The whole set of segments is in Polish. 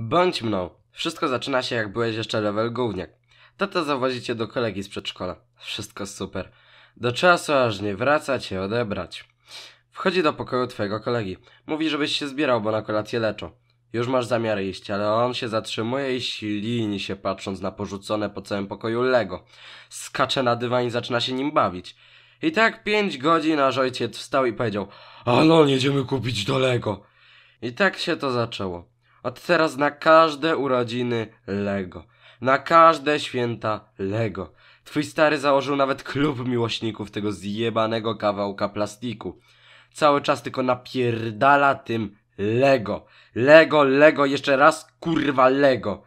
Bądź mną. Wszystko zaczyna się jak byłeś jeszcze level gówniak. Tata zawozi cię do kolegi z przedszkola. Wszystko super. Do czasu aż nie wraca cię odebrać. Wchodzi do pokoju twojego kolegi. Mówi, żebyś się zbierał, bo na kolację leczą. Już masz zamiar iść, ale on się zatrzymuje i silini się patrząc na porzucone po całym pokoju Lego. Skacze na dywan i zaczyna się nim bawić. I tak pięć godzin aż ojciec wstał i powiedział Alon, jedziemy kupić do Lego. I tak się to zaczęło. Od teraz na każde urodziny Lego. Na każde święta Lego. Twój stary założył nawet klub miłośników tego zjebanego kawałka plastiku. Cały czas tylko napierdala tym Lego. Lego, Lego, jeszcze raz kurwa Lego.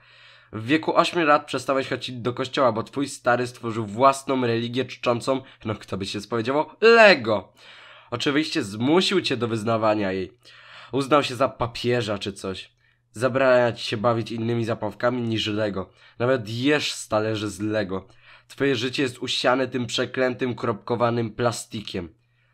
W wieku 8 lat przestałeś chodzić do kościoła, bo twój stary stworzył własną religię czczącą, no kto by się spowiedziało, Lego. Oczywiście zmusił cię do wyznawania jej. Uznał się za papieża czy coś. Zabraniać się bawić innymi zabawkami niż Lego. Nawet jesz z talerzy z Lego. Twoje życie jest usiane tym przeklętym, kropkowanym plastikiem.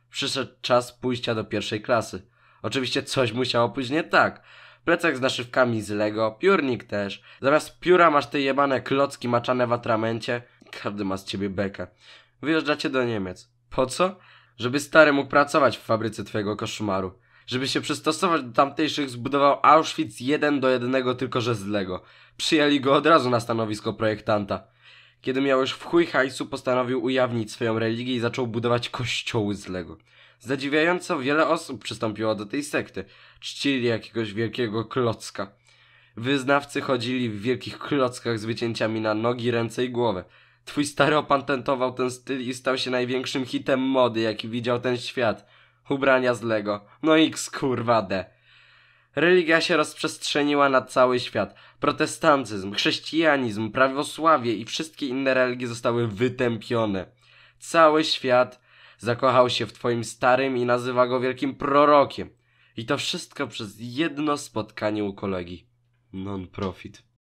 Przyszedł czas pójścia do pierwszej klasy. Oczywiście coś musiało pójść nie tak. Plecak z naszywkami z Lego, piórnik też. Zamiast pióra masz te jebane klocki maczane w atramencie. Każdy ma z ciebie bekę. Wyjeżdżacie do Niemiec. Po co? Żeby stary mógł pracować w fabryce twojego koszmaru. Żeby się przystosować do tamtejszych, zbudował Auschwitz jeden do jednego tylko że z Lego. Przyjęli go od razu na stanowisko projektanta. Kiedy miał już w chuj hajsu, postanowił ujawnić swoją religię i zaczął budować kościoły z Lego. Zadziwiająco wiele osób przystąpiło do tej sekty. Czcili jakiegoś wielkiego klocka. Wyznawcy chodzili w wielkich klockach z wycięciami na nogi, ręce i głowę. Twój stary opatentował ten styl i stał się największym hitem mody, jaki widział ten świat ubrania z Lego. No i kurwa de. Religia się rozprzestrzeniła na cały świat. Protestantyzm, chrześcijanizm, prawosławie i wszystkie inne religie zostały wytępione. Cały świat zakochał się w twoim starym i nazywa go wielkim prorokiem. I to wszystko przez jedno spotkanie u kolegi. Non-profit.